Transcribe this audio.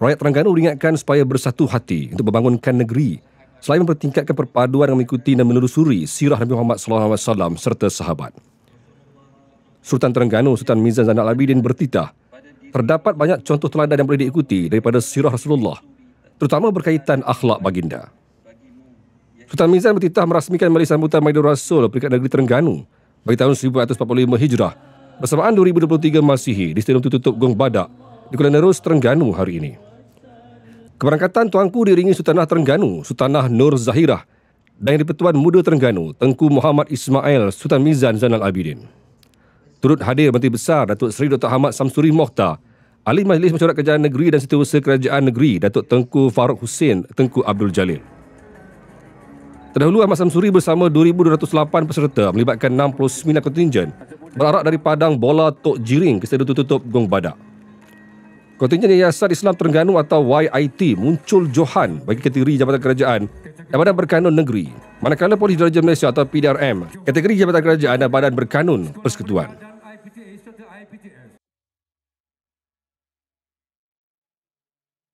Rakyat Terengganu diingatkan supaya bersatu hati untuk membangunkan negeri selain mempertingkatkan perpaduan yang mengikuti dan menelusuri sirah Nabi Muhammad SAW serta sahabat. Sultan Terengganu, Sultan Mizan Zainal Abidin bertitah, terdapat banyak contoh teladan yang boleh diikuti daripada sirah Rasulullah, terutama berkaitan akhlak baginda. Sultan Mizan bertitah merasmikan Malaysia Sambutan Maidur Rasul peringkat negeri Terengganu bagi tahun 1445 Hijrah bersamaan 2023 Masihi di Stadium Tutup Gong Badak di Kuala Nerus Terengganu hari ini. Keberangkatan tuanku diringi Sultanah Terengganu, Sultanah Nur Zahirah dan yang dipertuan muda Terengganu, Tengku Muhammad Ismail Sultan Mizan Zainal Abidin. Turut hadir Menteri Besar Datuk Seri Dr. Ahmad Samsuri Mohta, Ahli Majlis Mesyuarat Kerajaan Negeri dan Setiausaha Kerajaan Negeri Datuk Tengku Farouk Hussein Tengku Abdul Jalil. Terdahulu Ahmad Samsuri bersama 2,208 peserta melibatkan 69 kontinjen berarak dari Padang Bola Tok Jiring ke Stadion Tutup Gong Badak. Kontingen Yayasan Islam Terengganu atau YIT muncul Johan bagi kategori Jabatan Kerajaan dan Badan Berkanun Negeri. Manakala Polis Diraja Malaysia atau PDRM, kategori Jabatan Kerajaan dan Badan Berkanun Persekutuan.